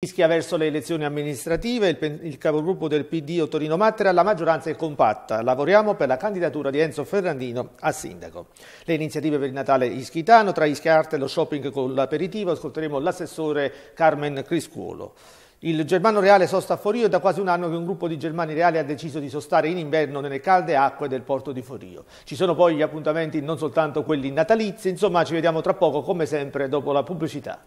Ischia verso le elezioni amministrative, il, il capogruppo del PD Ottorino Matera, la maggioranza è compatta, lavoriamo per la candidatura di Enzo Ferrandino a sindaco. Le iniziative per il Natale ischitano, tra Ischia Arte e lo shopping con l'aperitivo, ascolteremo l'assessore Carmen Criscuolo. Il Germano Reale sosta a Forio, è da quasi un anno che un gruppo di Germani Reali ha deciso di sostare in inverno nelle calde acque del porto di Forio. Ci sono poi gli appuntamenti, non soltanto quelli natalizi, insomma ci vediamo tra poco come sempre dopo la pubblicità.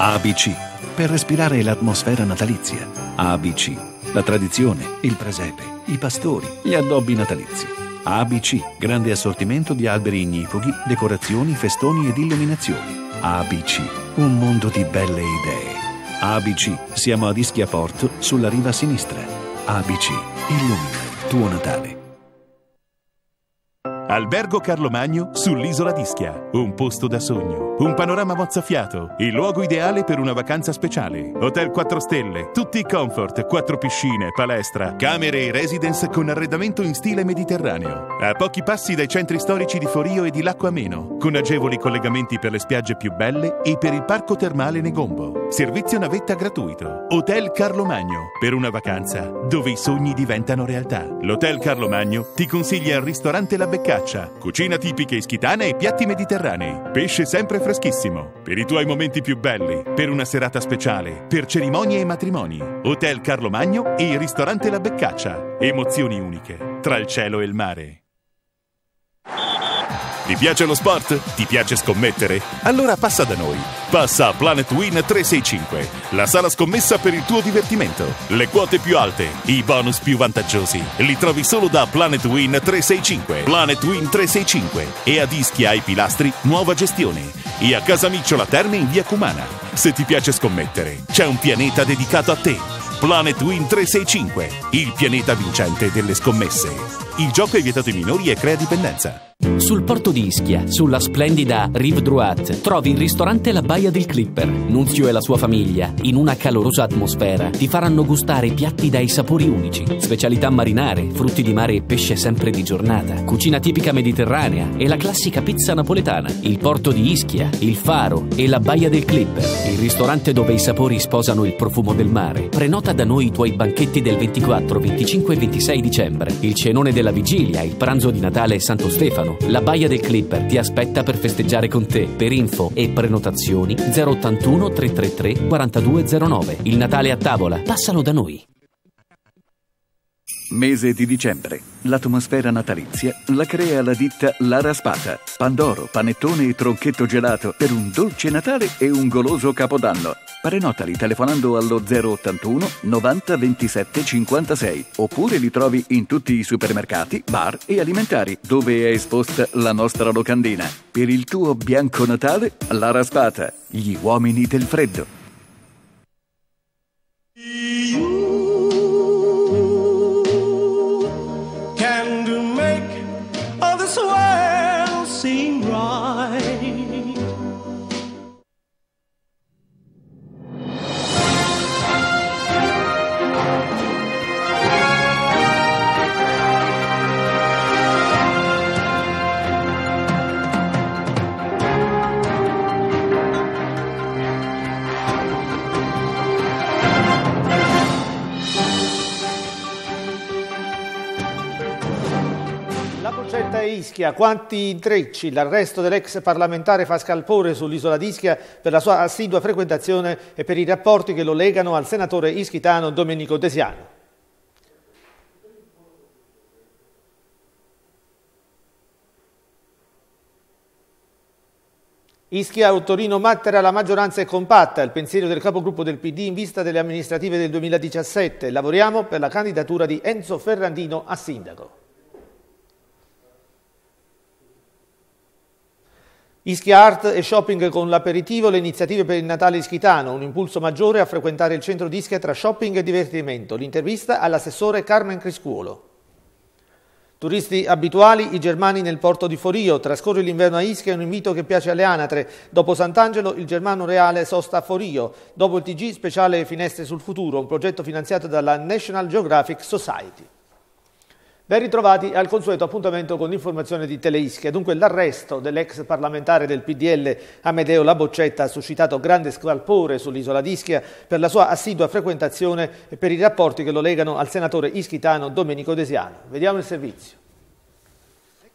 ABC per respirare l'atmosfera natalizia. ABC, la tradizione, il presepe, i pastori, gli addobbi natalizi. ABC, grande assortimento di alberi ignifughi, decorazioni, festoni ed illuminazioni. ABC, un mondo di belle idee. ABC, siamo a Ischia Porto, sulla riva sinistra. ABC, illumina il tuo Natale. Albergo Carlo Magno sull'isola d'Ischia. Un posto da sogno, un panorama mozzafiato, il luogo ideale per una vacanza speciale. Hotel 4 stelle, tutti i comfort, 4 piscine, palestra, camere e residence con arredamento in stile mediterraneo. A pochi passi dai centri storici di Forio e di Lacco Ameno, con agevoli collegamenti per le spiagge più belle e per il parco termale Negombo. Servizio navetta gratuito. Hotel Carlo Magno. Per una vacanza dove i sogni diventano realtà. L'Hotel Carlo Magno ti consiglia il ristorante La Beccaccia. Cucina tipica ischitana e piatti mediterranei. Pesce sempre freschissimo. Per i tuoi momenti più belli. Per una serata speciale. Per cerimonie e matrimoni. Hotel Carlo Magno e il ristorante La Beccaccia. Emozioni uniche. Tra il cielo e il mare. Ti piace lo sport? Ti piace scommettere? Allora passa da noi. Passa a Planet Win 365, la sala scommessa per il tuo divertimento. Le quote più alte, i bonus più vantaggiosi, li trovi solo da Planet Win 365. Planet Win 365 e a Ischia ai Pilastri, nuova gestione. E a Casa Casamicciola Terme in via Cumana. Se ti piace scommettere, c'è un pianeta dedicato a te. Planet Win 365, il pianeta vincente delle scommesse. Il gioco è vietato ai minori e crea dipendenza. Sul porto di Ischia, sulla splendida Rive Droit, trovi il ristorante La Baia del Clipper. Nunzio e la sua famiglia, in una calorosa atmosfera, ti faranno gustare piatti dai sapori unici, specialità marinare, frutti di mare e pesce sempre di giornata, cucina tipica mediterranea e la classica pizza napoletana, il porto di Ischia, il faro e la Baia del Clipper, il ristorante dove i sapori sposano il profumo del mare. Prenota da noi i tuoi banchetti del 24, 25 e 26 dicembre, il cenone della vigilia, il pranzo di Natale e Santo Stefano Milano. La Baia del Clipper ti aspetta per festeggiare con te. Per info e prenotazioni 081 333 4209. Il Natale a tavola. Passalo da noi. Mese di dicembre. L'atmosfera natalizia la crea la ditta La Raspata. Pandoro, panettone e tronchetto gelato per un dolce Natale e un goloso Capodanno prenotali telefonando allo 081 90 27 56 oppure li trovi in tutti i supermercati, bar e alimentari dove è esposta la nostra locandina. Per il tuo bianco Natale, la raspata, gli uomini del freddo. diretta a Ischia, quanti intrecci l'arresto dell'ex parlamentare fa scalpore sull'isola di Ischia per la sua assidua frequentazione e per i rapporti che lo legano al senatore ischitano Domenico Desiano. Ischia, o Torino, Matera, la maggioranza è compatta, il pensiero del capogruppo del PD in vista delle amministrative del 2017. Lavoriamo per la candidatura di Enzo Ferrandino a sindaco. Ischia Art e shopping con l'aperitivo, le iniziative per il Natale ischitano, un impulso maggiore a frequentare il centro di Ischia tra shopping e divertimento. L'intervista all'assessore Carmen Criscuolo. Turisti abituali, i germani nel porto di Forio, trascorre l'inverno a Ischia, un invito che piace alle anatre. Dopo Sant'Angelo, il germano reale sosta a Forio. Dopo il TG, speciale Finestre sul futuro, un progetto finanziato dalla National Geographic Society. Ben ritrovati al consueto appuntamento con l'informazione di Teleischia. Dunque l'arresto dell'ex parlamentare del PDL Amedeo Laboccetta ha suscitato grande scalpore sull'isola di Ischia per la sua assidua frequentazione e per i rapporti che lo legano al senatore ischitano Domenico Desiano. Vediamo il servizio.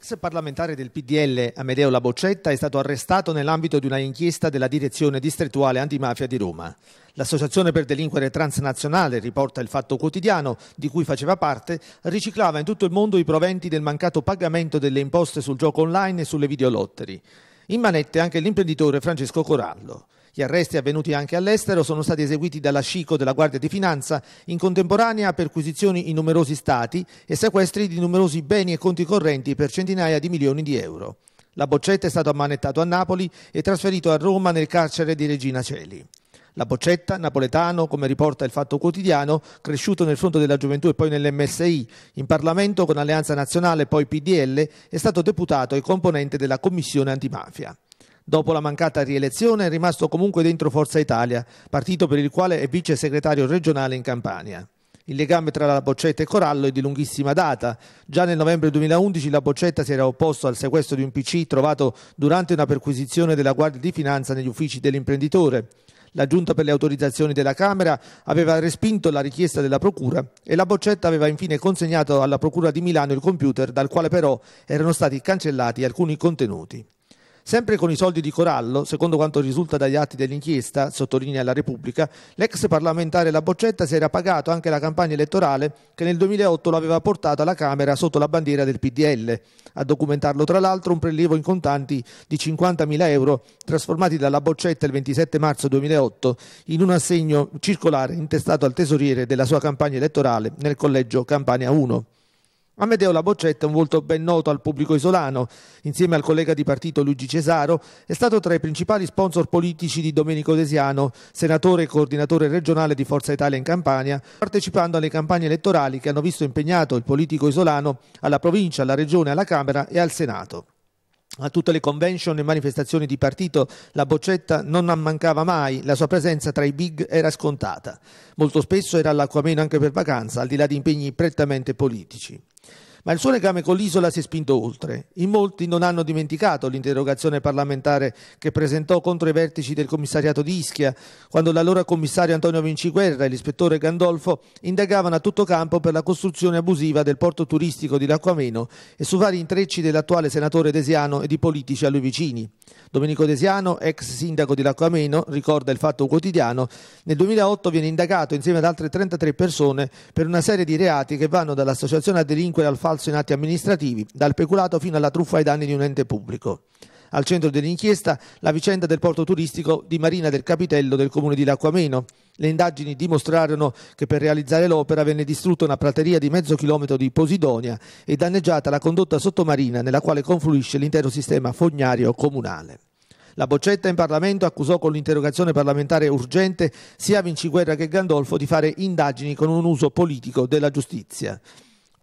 L'ex parlamentare del PDL Amedeo Laboccetta è stato arrestato nell'ambito di una inchiesta della direzione distrettuale antimafia di Roma. L'associazione per delinquere transnazionale, riporta il Fatto Quotidiano, di cui faceva parte, riciclava in tutto il mondo i proventi del mancato pagamento delle imposte sul gioco online e sulle videolotteri. In manette anche l'imprenditore Francesco Corallo. Gli arresti avvenuti anche all'estero sono stati eseguiti dalla Scico della Guardia di Finanza in contemporanea a perquisizioni in numerosi stati e sequestri di numerosi beni e conti correnti per centinaia di milioni di euro. La boccetta è stato ammanettato a Napoli e trasferito a Roma nel carcere di Regina Celi. La boccetta, napoletano, come riporta il Fatto Quotidiano, cresciuto nel fronte della gioventù e poi nell'MSI, in Parlamento con Alleanza Nazionale e poi PDL, è stato deputato e componente della Commissione Antimafia. Dopo la mancata rielezione è rimasto comunque dentro Forza Italia, partito per il quale è vice segretario regionale in Campania. Il legame tra la Boccetta e Corallo è di lunghissima data. Già nel novembre 2011 la Boccetta si era opposto al sequestro di un PC trovato durante una perquisizione della Guardia di Finanza negli uffici dell'imprenditore. La Giunta per le autorizzazioni della Camera aveva respinto la richiesta della Procura e la Boccetta aveva infine consegnato alla Procura di Milano il computer dal quale però erano stati cancellati alcuni contenuti. Sempre con i soldi di Corallo, secondo quanto risulta dagli atti dell'inchiesta, sottolinea la Repubblica, l'ex parlamentare La Boccetta si era pagato anche la campagna elettorale che nel 2008 lo aveva portato alla Camera sotto la bandiera del PDL. A documentarlo tra l'altro un prelievo in contanti di 50.000 euro trasformati dalla Boccetta il 27 marzo 2008 in un assegno circolare intestato al tesoriere della sua campagna elettorale nel collegio Campania 1. Amedeo La Boccetta, un volto ben noto al pubblico isolano, insieme al collega di partito Luigi Cesaro, è stato tra i principali sponsor politici di Domenico Desiano, senatore e coordinatore regionale di Forza Italia in Campania, partecipando alle campagne elettorali che hanno visto impegnato il politico isolano alla provincia, alla regione, alla Camera e al Senato. A tutte le convention e manifestazioni di partito la boccetta non mancava mai, la sua presenza tra i big era scontata. Molto spesso era all'Aquameno anche per vacanza, al di là di impegni prettamente politici. Ma il suo legame con l'isola si è spinto oltre. In molti non hanno dimenticato l'interrogazione parlamentare che presentò contro i vertici del commissariato di Ischia, quando l'allora commissario Antonio Vinciguerra e l'ispettore Gandolfo indagavano a tutto campo per la costruzione abusiva del porto turistico di Lacquameno e su vari intrecci dell'attuale senatore Desiano e di politici a lui vicini. Domenico Desiano, ex sindaco di Lacquameno, ricorda il fatto quotidiano, nel 2008 viene indagato insieme ad altre 33 persone per una serie di reati che vanno dall'associazione a delinquere al fatto falso in atti amministrativi, dal peculato fino alla truffa ai danni di un ente pubblico. Al centro dell'inchiesta la vicenda del porto turistico di Marina del Capitello del comune di Lacquameno. Le indagini dimostrarono che per realizzare l'opera venne distrutta una prateria di mezzo chilometro di Posidonia e danneggiata la condotta sottomarina nella quale confluisce l'intero sistema fognario comunale. La boccetta in Parlamento accusò con l'interrogazione parlamentare urgente sia Vinciguerra che Gandolfo di fare indagini con un uso politico della giustizia.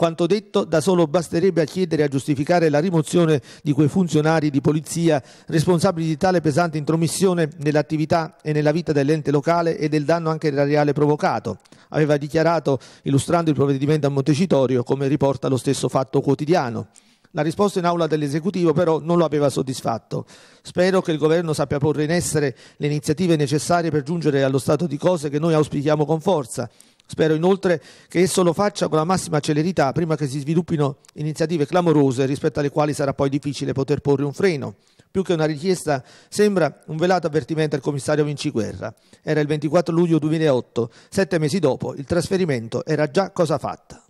Quanto detto da solo basterebbe a chiedere e a giustificare la rimozione di quei funzionari di polizia responsabili di tale pesante intromissione nell'attività e nella vita dell'ente locale e del danno anche erariale provocato, aveva dichiarato illustrando il provvedimento a Montecitorio come riporta lo stesso fatto quotidiano. La risposta in aula dell'esecutivo però non lo aveva soddisfatto. Spero che il governo sappia porre in essere le iniziative necessarie per giungere allo stato di cose che noi auspichiamo con forza, Spero inoltre che esso lo faccia con la massima celerità prima che si sviluppino iniziative clamorose rispetto alle quali sarà poi difficile poter porre un freno. Più che una richiesta, sembra un velato avvertimento al commissario Vinciguerra. Era il 24 luglio 2008, sette mesi dopo, il trasferimento era già cosa fatta.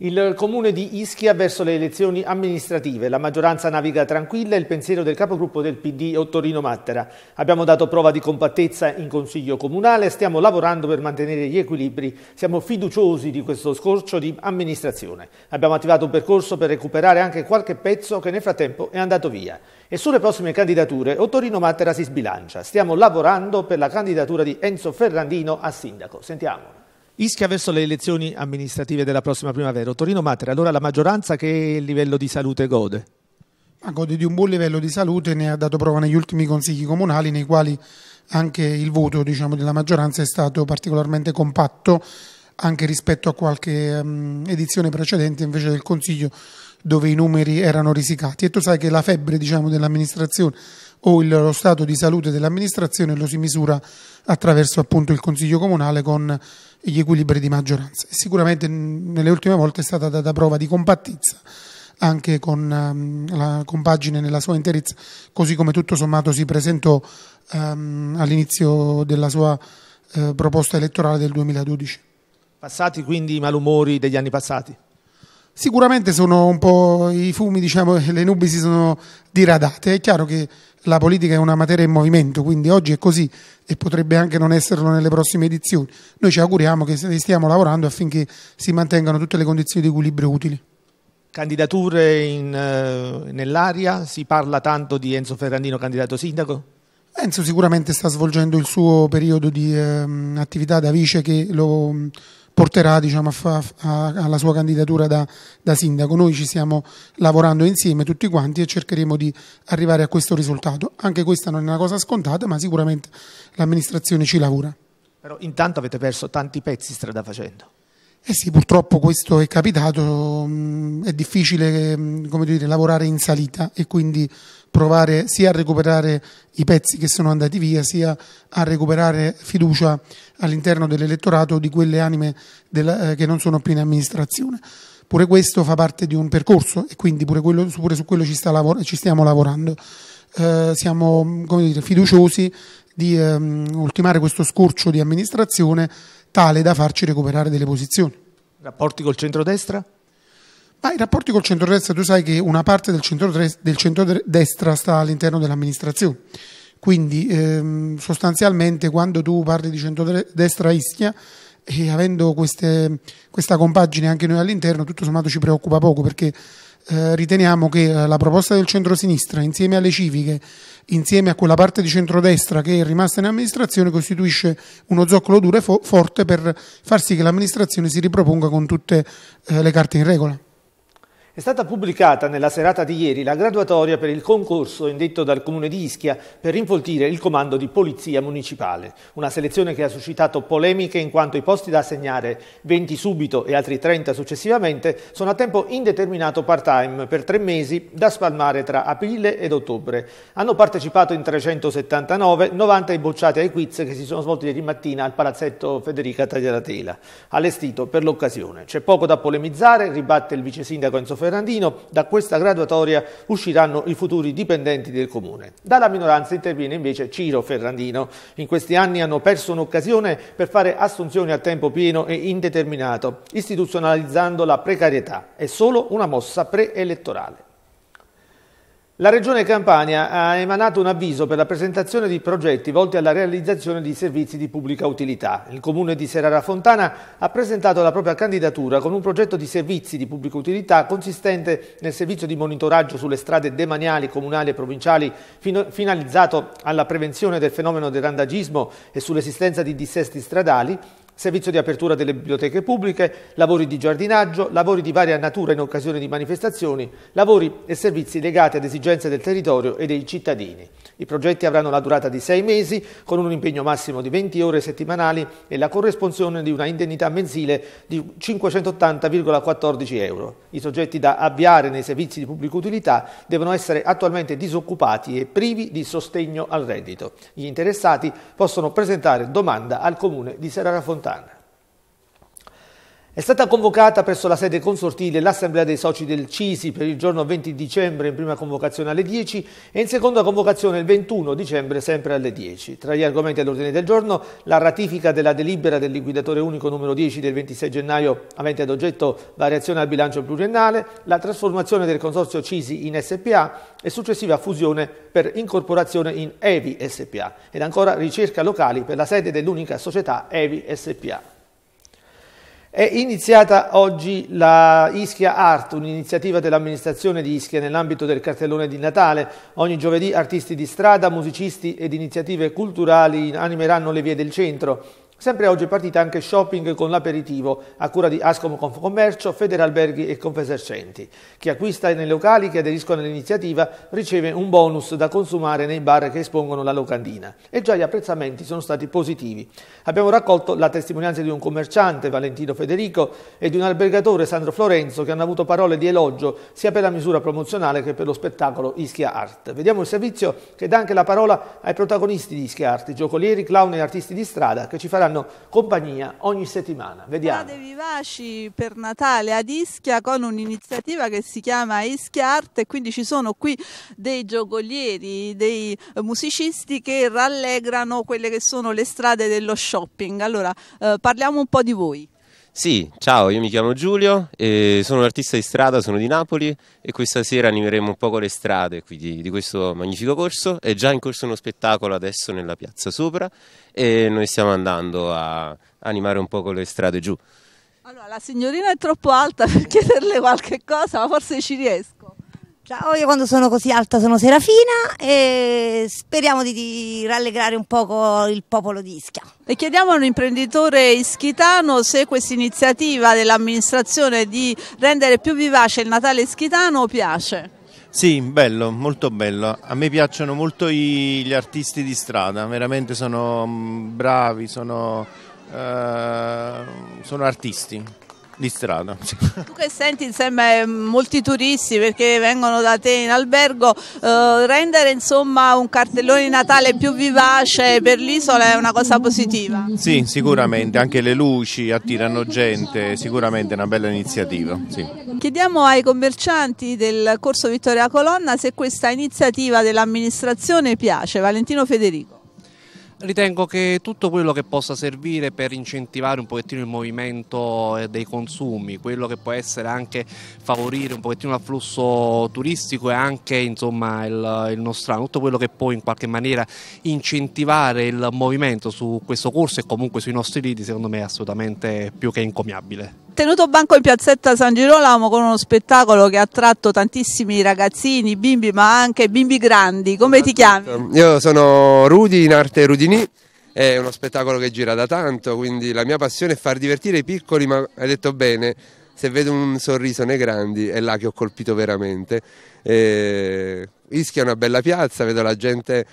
Il comune di Ischia verso le elezioni amministrative. La maggioranza naviga tranquilla e il pensiero del capogruppo del PD Ottorino Mattera. Abbiamo dato prova di compattezza in consiglio comunale, stiamo lavorando per mantenere gli equilibri, siamo fiduciosi di questo scorcio di amministrazione. Abbiamo attivato un percorso per recuperare anche qualche pezzo che nel frattempo è andato via. E sulle prossime candidature Ottorino Mattera si sbilancia. Stiamo lavorando per la candidatura di Enzo Ferrandino a sindaco. Sentiamo. Ischia verso le elezioni amministrative della prossima primavera. Torino Matera, allora la maggioranza che livello di salute gode? Ma gode di un buon livello di salute, ne ha dato prova negli ultimi consigli comunali nei quali anche il voto diciamo, della maggioranza è stato particolarmente compatto anche rispetto a qualche um, edizione precedente invece del Consiglio dove i numeri erano risicati e tu sai che la febbre diciamo, dell'amministrazione o il, lo stato di salute dell'amministrazione lo si misura attraverso appunto il Consiglio Comunale con gli equilibri di maggioranza. E sicuramente nelle ultime volte è stata data prova di compattezza anche con um, la compagine nella sua interezza, così come tutto sommato si presentò um, all'inizio della sua uh, proposta elettorale del 2012. Passati quindi i malumori degli anni passati? Sicuramente sono un po' i fumi, diciamo, le nubi si sono diradate. È chiaro che la politica è una materia in movimento, quindi oggi è così e potrebbe anche non esserlo nelle prossime edizioni. Noi ci auguriamo che stiamo lavorando affinché si mantengano tutte le condizioni di equilibrio utili. Candidature eh, nell'aria, si parla tanto di Enzo Ferrandino candidato sindaco? Enzo sicuramente sta svolgendo il suo periodo di eh, attività da vice che lo porterà diciamo, a fa, a, alla sua candidatura da, da, sindaco. Noi ci stiamo lavorando insieme tutti quanti e cercheremo di arrivare a questo risultato. Anche questa non è una cosa scontata, ma sicuramente l'amministrazione ci lavora. Però intanto avete perso tanti pezzi strada facendo. Eh sì, purtroppo questo è capitato, mm, è difficile mm, dire, lavorare in salita e quindi provare sia a recuperare i pezzi che sono andati via, sia a recuperare fiducia all'interno dell'elettorato di quelle anime della, eh, che non sono più in amministrazione. Pure questo fa parte di un percorso e quindi pure, quello, pure su quello ci, lavor ci stiamo lavorando. Eh, siamo dire, fiduciosi di ehm, ultimare questo scorcio di amministrazione tale da farci recuperare delle posizioni. Rapporti col centrodestra? Ma ah, i rapporti col centrodestra, tu sai che una parte del, centrodestra, del centrodestra sta all'interno dell'amministrazione. Quindi ehm, sostanzialmente quando tu parli di centrodestra Ischia e eh, avendo queste, questa compagine anche noi all'interno, tutto sommato ci preoccupa poco perché eh, riteniamo che eh, la proposta del centrosinistra insieme alle civiche, insieme a quella parte di centrodestra che è rimasta in amministrazione costituisce uno zoccolo duro e fo forte per far sì che l'amministrazione si riproponga con tutte eh, le carte in regola. È stata pubblicata nella serata di ieri la graduatoria per il concorso indetto dal Comune di Ischia per infoltire il comando di Polizia Municipale, una selezione che ha suscitato polemiche in quanto i posti da assegnare, 20 subito e altri 30 successivamente, sono a tempo indeterminato part-time per tre mesi da spalmare tra aprile ed ottobre. Hanno partecipato in 379, 90 i bocciati ai quiz che si sono svolti ieri mattina al palazzetto Federica Tagliaratela, allestito per l'occasione. C'è poco da polemizzare, ribatte il vice sindaco Enzo Ferrari, Ferrandino, da questa graduatoria usciranno i futuri dipendenti del Comune. Dalla minoranza interviene invece Ciro Ferrandino. In questi anni hanno perso un'occasione per fare assunzioni a tempo pieno e indeterminato, istituzionalizzando la precarietà. È solo una mossa preelettorale. La Regione Campania ha emanato un avviso per la presentazione di progetti volti alla realizzazione di servizi di pubblica utilità. Il Comune di Serara Fontana ha presentato la propria candidatura con un progetto di servizi di pubblica utilità consistente nel servizio di monitoraggio sulle strade demaniali, comunali e provinciali finalizzato alla prevenzione del fenomeno del randagismo e sull'esistenza di dissesti stradali servizio di apertura delle biblioteche pubbliche, lavori di giardinaggio, lavori di varia natura in occasione di manifestazioni, lavori e servizi legati ad esigenze del territorio e dei cittadini. I progetti avranno la durata di sei mesi, con un impegno massimo di 20 ore settimanali e la corresponsione di una indennità mensile di 580,14 euro. I soggetti da avviare nei servizi di pubblica utilità devono essere attualmente disoccupati e privi di sostegno al reddito. Gli interessati possono presentare domanda al Comune di Serrara opłacalne. È stata convocata presso la sede consortile l'assemblea dei soci del CISI per il giorno 20 dicembre in prima convocazione alle 10 e in seconda convocazione il 21 dicembre sempre alle 10. Tra gli argomenti all'ordine del giorno la ratifica della delibera del liquidatore unico numero 10 del 26 gennaio avente ad oggetto variazione al bilancio pluriennale, la trasformazione del consorzio CISI in SPA e successiva fusione per incorporazione in EVI SPA ed ancora ricerca locali per la sede dell'unica società EVI SPA. È iniziata oggi la Ischia Art, un'iniziativa dell'amministrazione di Ischia nell'ambito del cartellone di Natale. Ogni giovedì artisti di strada, musicisti ed iniziative culturali animeranno le vie del centro. Sempre oggi è partita anche shopping con l'aperitivo a cura di Ascom Confcommercio, Federalberghi e Confesercenti. Chi acquista nei locali che aderiscono all'iniziativa riceve un bonus da consumare nei bar che espongono la locandina e già gli apprezzamenti sono stati positivi. Abbiamo raccolto la testimonianza di un commerciante, Valentino Federico, e di un albergatore, Sandro Florenzo, che hanno avuto parole di elogio sia per la misura promozionale che per lo spettacolo Ischia Art. Vediamo il servizio che dà anche la parola ai protagonisti di Ischia Art, giocolieri, clown e artisti di strada, che ci faranno faranno compagnia ogni settimana. Vediamo. Parade vivaci per Natale ad Ischia con un'iniziativa che si chiama Ischia Art e quindi ci sono qui dei giocolieri, dei musicisti che rallegrano quelle che sono le strade dello shopping. Allora eh, parliamo un po' di voi. Sì, ciao, io mi chiamo Giulio, sono un artista di strada, sono di Napoli e questa sera animeremo un po' le strade di, di, questo magnifico corso. È già in corso uno spettacolo adesso nella piazza sopra e noi stiamo andando a animare un po' le strade giù. Allora, la signorina è troppo alta per chiederle qualche cosa, ma forse ci riesco. Ciao, io quando sono così alta sono Serafina e speriamo di, di rallegrare un poco il popolo di Ischia. E chiediamo a un imprenditore ischitano se questa iniziativa dell'amministrazione di rendere più vivace il Natale ischitano piace. Sì, bello, molto bello. A me piacciono molto i, gli artisti di strada, veramente sono mm, bravi, sono, eh, sono artisti. Di strada. Tu che senti insieme eh, molti turisti perché vengono da te in albergo, eh, rendere insomma un cartellone di Natale più vivace per l'isola è una cosa positiva? Sì, sicuramente, anche le luci attirano gente, sicuramente è una bella iniziativa. Sì. Chiediamo ai commercianti del corso Vittoria Colonna se questa iniziativa dell'amministrazione piace. Valentino Federico. Ritengo che tutto quello che possa servire per incentivare un pochettino il movimento eh, dei consumi, quello che può essere anche favorire un pochettino l'afflusso turistico e anche insomma il, il nostrano, tutto quello che può in qualche maniera incentivare il movimento su questo corso e comunque sui nostri lidi secondo me è assolutamente più che encomiabile tenuto banco in piazzetta San Girolamo con uno spettacolo che ha attratto tantissimi ragazzini, bimbi ma anche bimbi grandi. Come ti chiami? Io sono Rudi in arte Rudini. È uno spettacolo che gira da tanto, quindi la mia passione è far divertire i piccoli, ma hai detto bene, se vedo un sorriso nei grandi è là che ho colpito veramente. E... Eh, Ischia è una bella piazza, vedo la gente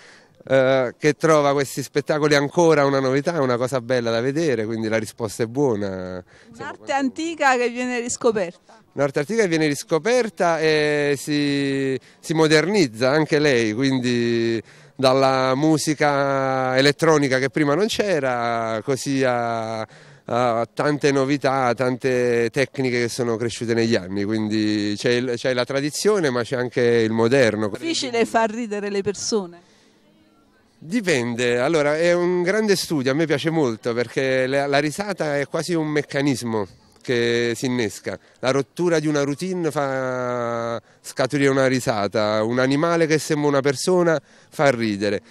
eh, che trova questi spettacoli ancora una novità, una cosa bella da vedere, quindi la risposta è buona. Un'arte antica che viene riscoperta. Un'arte antica che viene riscoperta e si, si modernizza anche lei, quindi dalla musica elettronica che prima non c'era, così a Uh, tante novità, tante tecniche che sono cresciute negli anni, quindi c'è la tradizione ma c'è anche il moderno. È difficile far ridere le persone. Dipende, allora è un grande studio, a me piace molto perché la, risata è quasi un meccanismo che si innesca. La rottura di una routine fa scaturire una risata, un animale che sembra una persona fa ridere.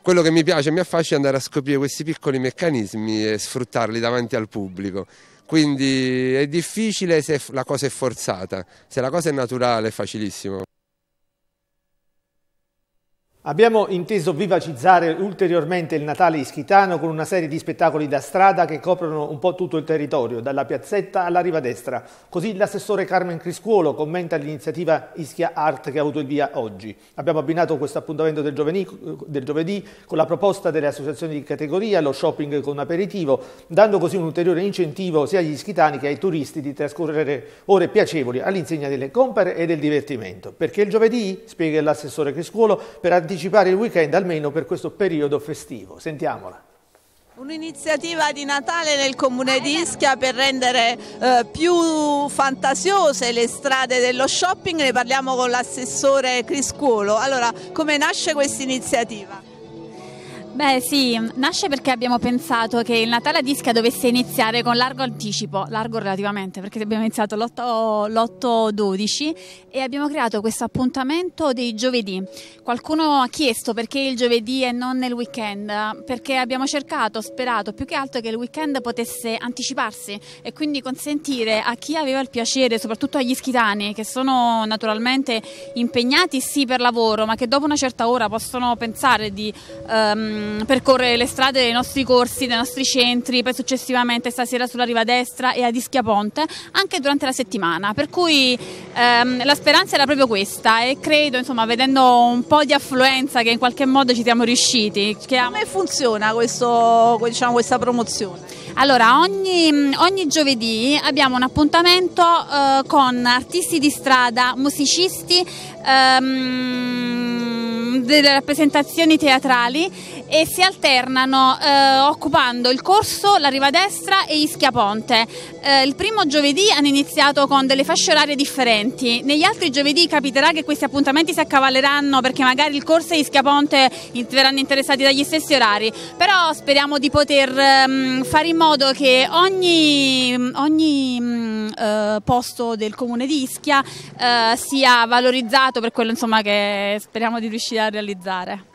Quello che mi piace e mi affascina è andare a scoprire questi piccoli meccanismi e sfruttarli davanti al pubblico. Quindi è difficile se la cosa è forzata, se la cosa è naturale è facilissimo. Abbiamo inteso vivacizzare ulteriormente il Natale ischitano con una serie di spettacoli da strada che coprono un po' tutto il territorio, dalla piazzetta alla riva destra. Così l'assessore Carmen Criscuolo commenta l'iniziativa Ischia Art che ha avuto il via oggi. Abbiamo abbinato questo appuntamento del giovedì, del giovedì con la proposta delle associazioni di categoria, lo shopping con aperitivo, dando così un ulteriore incentivo sia agli ischitani che ai turisti di trascorrere ore piacevoli all'insegna delle compere e del divertimento. Perché il giovedì? Spiega l'assessore Criscuolo per addirittura anticipare il weekend almeno per questo periodo festivo. Sentiamola. Un'iniziativa di Natale nel comune di Ischia per rendere eh, più fantasiose le strade dello shopping, ne parliamo con l'assessore Criscuolo. Allora, come nasce questa iniziativa? Beh sì, nasce perché abbiamo pensato che il Natale a Ischia dovesse iniziare con largo anticipo, largo relativamente perché abbiamo iniziato l'8-12 e abbiamo creato questo appuntamento dei giovedì. Qualcuno ha chiesto perché il giovedì e non nel weekend, perché abbiamo cercato, sperato più che altro che il weekend potesse anticiparsi e quindi consentire a chi aveva il piacere, soprattutto agli ischitani che sono naturalmente impegnati sì per lavoro ma che dopo una certa ora possono pensare di... Um, Ehm, percorrere le strade dei nostri corsi, dei nostri centri, poi successivamente stasera sulla riva destra e ad Ischiaponte, anche durante la settimana. Per cui ehm, la speranza era proprio questa e credo, insomma, vedendo un po' di affluenza che in qualche modo ci siamo riusciti. Che... Come funziona questo, diciamo, questa promozione? Allora, ogni, ogni, giovedì abbiamo un appuntamento eh, con artisti di strada, musicisti, ehm, delle rappresentazioni teatrali e si alternano eh, occupando il corso, la riva destra e Ischiaponte. Eh, il primo giovedì hanno iniziato con delle fasce orarie differenti, negli altri giovedì capiterà che questi appuntamenti si accavalleranno perché magari il corso e Ischiaponte verranno interessati dagli stessi orari, però speriamo di poter mh, ehm, fare in modo che ogni, ogni mh, mm, eh, posto del comune di Ischia eh, sia valorizzato per quello insomma, che speriamo di riuscire a realizzare.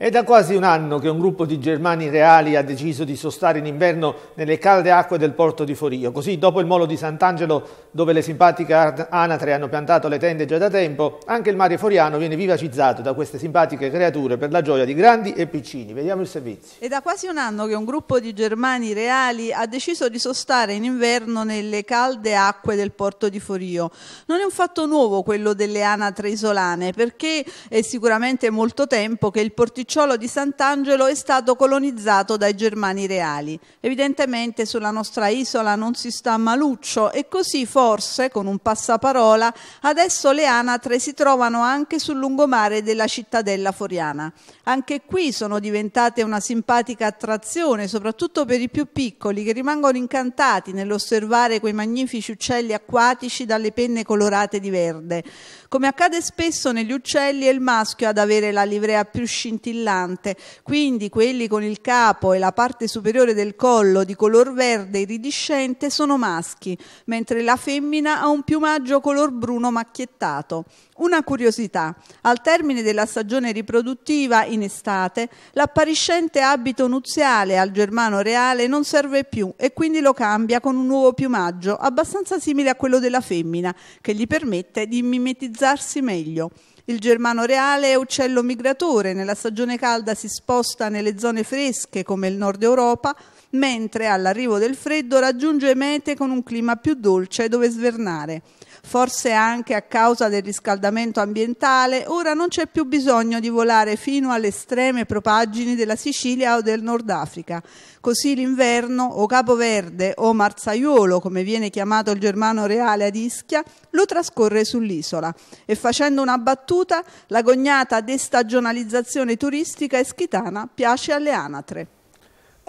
È da quasi un anno che un gruppo di germani reali ha deciso di sostare in inverno nelle calde acque del porto di Forio. Così, dopo il molo di Sant'Angelo, dove le simpatiche anatre hanno piantato le tende già da tempo, anche il mare foriano viene vivacizzato da queste simpatiche creature per la gioia di grandi e piccini. Vediamo il servizio. È da quasi un anno che un gruppo di germani reali ha deciso di sostare in inverno nelle calde acque del porto di Forio. Non è un fatto nuovo quello delle anatre isolane, perché è sicuramente molto tempo che il porticino Ricciolo di Sant'Angelo è stato colonizzato dai Germani reali. Evidentemente sulla nostra isola non si sta maluccio e così forse, con un passaparola, adesso le anatre si trovano anche sul lungomare della cittadella foriana. Anche qui sono diventate una simpatica attrazione, soprattutto per i più piccoli che rimangono incantati nell'osservare quei magnifici uccelli acquatici dalle penne colorate di verde. Come accade spesso negli uccelli è il maschio ad avere la livrea più scintillante brillante, quindi quelli con il capo e la parte superiore del collo di color verde iridescente sono maschi, mentre la femmina ha un piumaggio color bruno macchiettato. Una curiosità, al termine della stagione riproduttiva, in estate, l'appariscente abito nuziale al germano reale non serve più e quindi lo cambia con un nuovo piumaggio abbastanza simile a quello della femmina, che gli permette di mimetizzarsi meglio. Il germano reale è uccello migratore, nella stagione calda si sposta nelle zone fresche come il nord Europa, mentre all'arrivo del freddo raggiunge mete con un clima più dolce dove svernare. Forse anche a causa del riscaldamento ambientale, ora non c'è più bisogno di volare fino alle estreme propaggini della Sicilia o del Nord Africa. Così l'inverno, o Capo Verde o marzaiolo, come viene chiamato il germano reale ad Ischia, lo trascorre sull'isola e facendo una battuta battuta, l'agognata destagionalizzazione turistica eschitana piace alle anatre.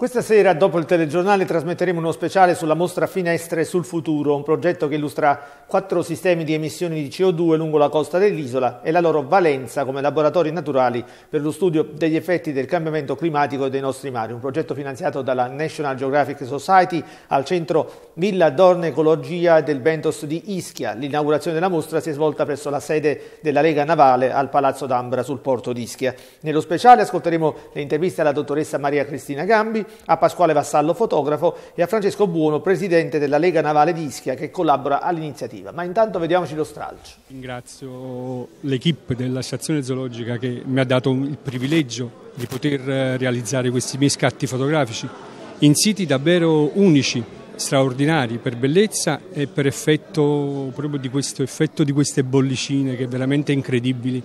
Questa sera, dopo il telegiornale, trasmetteremo uno speciale sulla mostra Finestre sul futuro, un progetto che illustra quattro sistemi di emissioni di CO2 lungo la costa dell'isola e la loro valenza come laboratori naturali per lo studio degli effetti del cambiamento climatico dei nostri mari. Un progetto finanziato dalla National Geographic Society al centro Villa Dorne Ecologia del Bentos di Ischia. L'inaugurazione della mostra si è svolta presso la sede della Lega Navale al Palazzo d'Ambra sul porto di Ischia. Nello speciale ascolteremo le interviste alla dottoressa Maria Cristina Gambi, a Pasquale Vassallo, fotografo, e a Francesco Buono, presidente della Lega Navale di Ischia, che collabora all'iniziativa. Ma intanto vediamoci lo stralcio. Ringrazio l'equipe della stazione zoologica che mi ha dato il privilegio di poter eh, realizzare questi miei scatti fotografici in siti davvero unici, straordinari per bellezza e per effetto proprio di questo effetto di queste bollicine che è veramente incredibili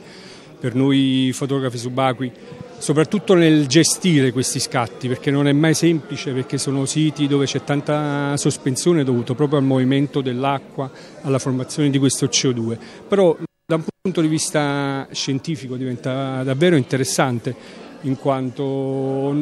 per noi fotografi subacquei soprattutto nel gestire questi scatti, perché non è mai semplice, perché sono siti dove c'è tanta sospensione dovuta proprio al movimento dell'acqua, alla formazione di questo CO2. Però da un punto di vista scientifico diventa davvero interessante, in quanto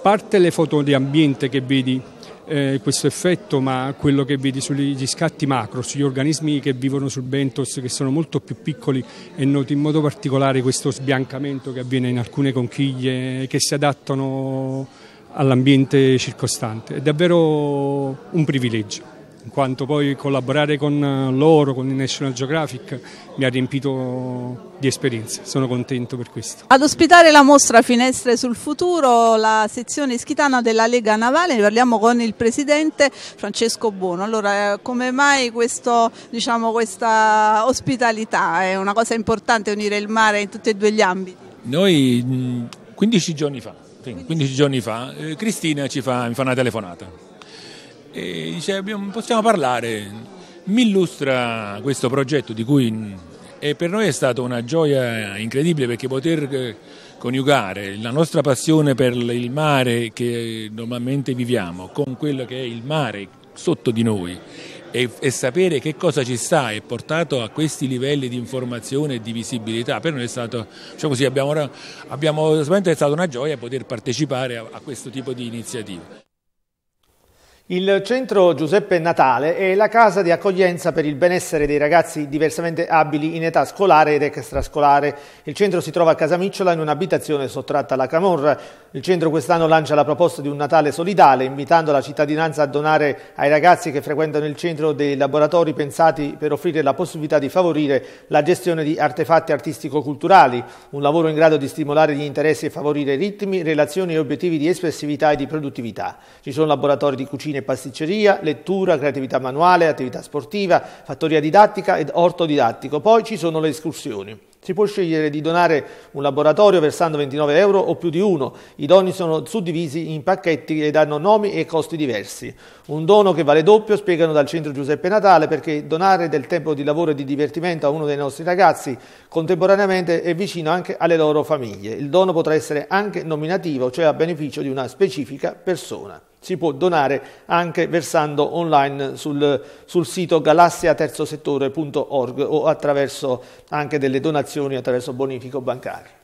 parte le foto di ambiente che vedi eh, questo effetto, ma quello che vedi sugli scatti macro, sugli organismi che vivono sul bentos, che sono molto più piccoli e noti in modo particolare questo sbiancamento che avviene in alcune conchiglie che si adattano all'ambiente circostante. È davvero un privilegio in quanto poi collaborare con eh, loro, con il National Geographic, mi ha riempito di esperienze, sono contento per questo. Ad ospitare la mostra Finestre sul futuro, la sezione ischitana della Lega Navale, ne parliamo con il presidente Francesco Buono. Allora, come mai questo, diciamo, questa ospitalità? È una cosa importante unire il mare in tutti e due gli ambiti? Noi 15 mm, giorni fa, 15 giorni fa eh, Cristina ci fa, mi fa una telefonata e dice possiamo parlare, mi illustra questo progetto di cui e per noi è stata una gioia incredibile perché poter eh, coniugare la nostra passione per il mare che normalmente viviamo con quello che è il mare sotto di noi e, e, sapere che cosa ci sta e portato a questi livelli di informazione e di visibilità. Per noi è stato, diciamo così, abbiamo, abbiamo, è stata una gioia poter partecipare a, a questo tipo di iniziativa. Il centro Giuseppe Natale è la casa di accoglienza per il benessere dei ragazzi diversamente abili in età scolare ed extrascolare. Il centro si trova a Casamicciola in un'abitazione sottratta alla Camorra. Il centro quest'anno lancia la proposta di un Natale solidale, invitando la cittadinanza a donare ai ragazzi che frequentano il centro dei laboratori pensati per offrire la possibilità di favorire la gestione di artefatti artistico-culturali, un lavoro in grado di stimolare gli interessi e favorire ritmi, relazioni e obiettivi di espressività e di produttività. Ci sono laboratori di cucina cucina e pasticceria, lettura, creatività manuale, attività sportiva, fattoria didattica ed orto didattico. Poi ci sono le escursioni. Si può scegliere di donare un laboratorio versando 29 euro o più di uno. I doni sono suddivisi in pacchetti che danno nomi e costi diversi. Un dono che vale doppio, spiegano dal centro Giuseppe Natale, perché donare del tempo di lavoro e di divertimento a uno dei nostri ragazzi contemporaneamente è vicino anche alle loro famiglie. Il dono potrà essere anche nominativo, cioè a beneficio di una specifica persona si può donare anche versando online sul, sul sito galassiaterzosettore.org o attraverso anche delle donazioni attraverso bonifico bancario.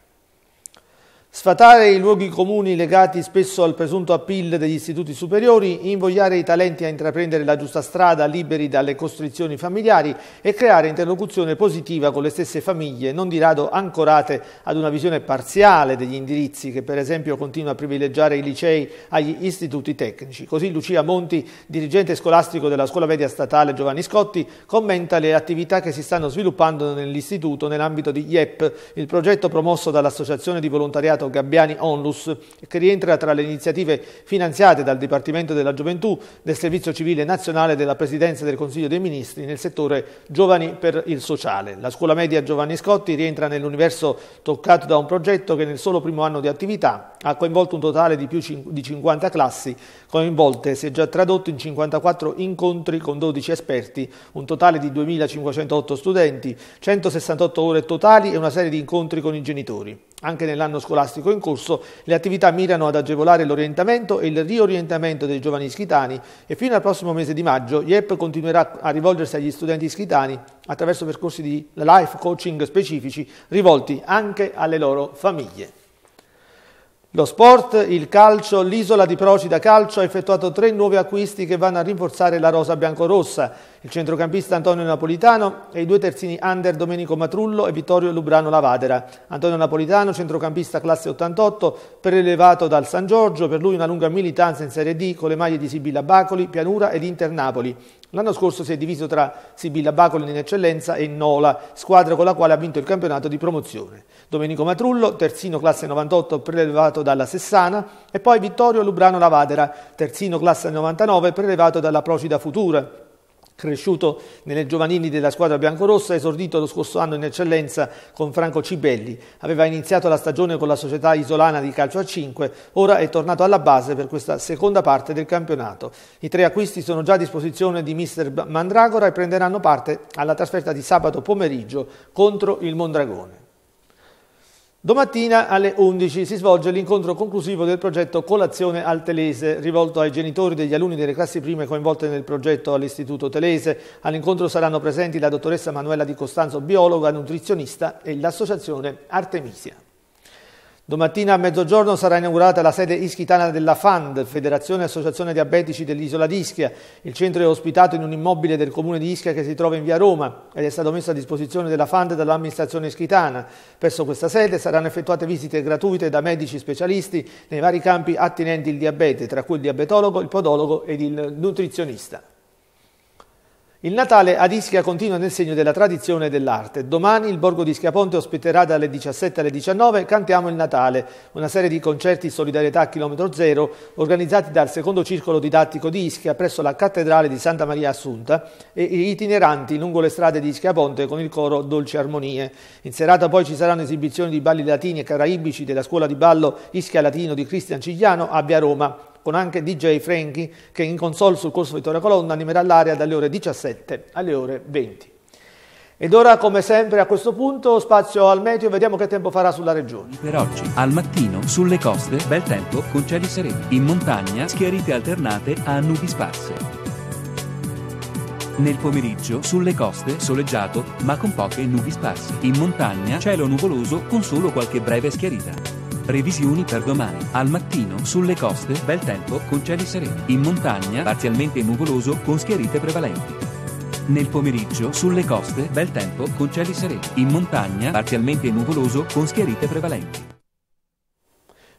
Sfatare i luoghi comuni legati spesso al presunto appeal degli istituti superiori, invogliare i talenti a intraprendere la giusta strada liberi dalle costrizioni familiari e creare interlocuzione positiva con le stesse famiglie, non di rado ancorate ad una visione parziale degli indirizzi che per esempio continua a privilegiare i licei agli istituti tecnici. Così Lucia Monti, dirigente scolastico della Scuola Media Statale Giovanni Scotti, commenta le attività che si stanno sviluppando nell'istituto nell'ambito di IEP, il progetto promosso dall'Associazione di Volontariato Mercato Gabbiani Onlus, che rientra tra le iniziative finanziate dal Dipartimento della Gioventù del Servizio Civile Nazionale della Presidenza del Consiglio dei Ministri nel settore Giovani per il Sociale. La scuola media Giovanni Scotti rientra nell'universo toccato da un progetto che nel solo primo anno di attività ha coinvolto un totale di più di 50 classi coinvolte, si è già tradotto in 54 incontri con 12 esperti, un totale di 2.508 studenti, 168 ore totali e una serie di incontri con i genitori. Anche nell'anno scolastico in corso le attività mirano ad agevolare l'orientamento e il riorientamento dei giovani iscritani e fino al prossimo mese di maggio IEP continuerà a rivolgersi agli studenti iscritani attraverso percorsi di life coaching specifici rivolti anche alle loro famiglie. Lo sport, il calcio, l'isola di Procida Calcio ha effettuato tre nuovi acquisti che vanno a rinforzare la rosa biancorossa il centrocampista Antonio Napolitano e i due terzini under Domenico Matrullo e Vittorio Lubrano Lavadera. Antonio Napolitano, centrocampista classe 88, prelevato dal San Giorgio, per lui una lunga militanza in Serie D con le maglie di Sibilla Bacoli, Pianura ed Inter Napoli. L'anno scorso si è diviso tra Sibilla Bacoli in eccellenza e Nola, squadra con la quale ha vinto il campionato di promozione. Domenico Matrullo, terzino classe 98 prelevato dalla Sessana e poi Vittorio Lubrano Lavadera, terzino classe 99 prelevato dalla Procida Futura. Cresciuto nelle giovanili della squadra biancorossa, esordito lo scorso anno in eccellenza con Franco Cibelli. Aveva iniziato la stagione con la società isolana di calcio a 5, ora è tornato alla base per questa seconda parte del campionato. I tre acquisti sono già a disposizione di mister Mandragora e prenderanno parte alla trasferta di sabato pomeriggio contro il Mondragone. Domattina alle 11 si svolge l'incontro conclusivo del progetto Colazione al Telese, rivolto ai genitori degli alunni delle classi prime coinvolte nel progetto all'Istituto Telese. All'incontro saranno presenti la dottoressa Manuela Di Costanzo, biologa, nutrizionista e l'associazione Artemisia. Domattina a mezzogiorno sarà inaugurata la sede ischitana della FAND, Federazione Associazione Diabetici dell'Isola di Ischia. Il centro è ospitato in un immobile del comune di Ischia che si trova in via Roma ed è stato messo a disposizione della FAND dall'amministrazione ischitana. Presso questa sede saranno effettuate visite gratuite da medici specialisti nei vari campi attinenti il diabete, tra cui il diabetologo, il podologo ed il nutrizionista. Il Natale ad Ischia continua nel segno della tradizione e dell'arte. Domani il Borgo di Schiaponte ospiterà dalle 17 alle 19 Cantiamo il Natale, una serie di concerti solidarietà a chilometro zero organizzati dal secondo circolo didattico di Ischia presso la cattedrale di Santa Maria Assunta e itineranti lungo le strade di Ischiaponte con il coro Dolci Armonie. In serata poi ci saranno esibizioni di balli latini e caraibici della scuola di ballo Ischia Latino di Cristian Cigliano a Via Roma con anche DJ Franchi che in console sul corso Vittoria Colonna animerà l'area dalle ore 17 alle ore 20. Ed ora, come sempre, a questo punto spazio al meteo, vediamo che tempo farà sulla regione. Per oggi, al mattino, sulle coste, bel tempo, con cieli sereni. In montagna, schiarite alternate a nubi sparse. Nel pomeriggio, sulle coste, soleggiato, ma con poche nubi sparse. In montagna, cielo nuvoloso con solo qualche breve schiarita. Previsioni per domani. Al mattino, sulle coste, bel tempo, con cieli sereni. In montagna, parzialmente nuvoloso, con schiarite prevalenti. Nel pomeriggio, sulle coste, bel tempo, con cieli sereni. In montagna, parzialmente nuvoloso, con schiarite prevalenti.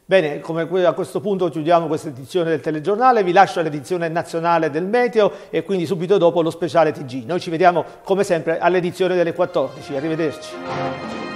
Bene, a questo punto chiudiamo questa edizione del telegiornale, vi lascio l'edizione nazionale del Meteo e quindi subito dopo lo speciale TG. Noi ci vediamo come sempre all'edizione delle 14. Arrivederci.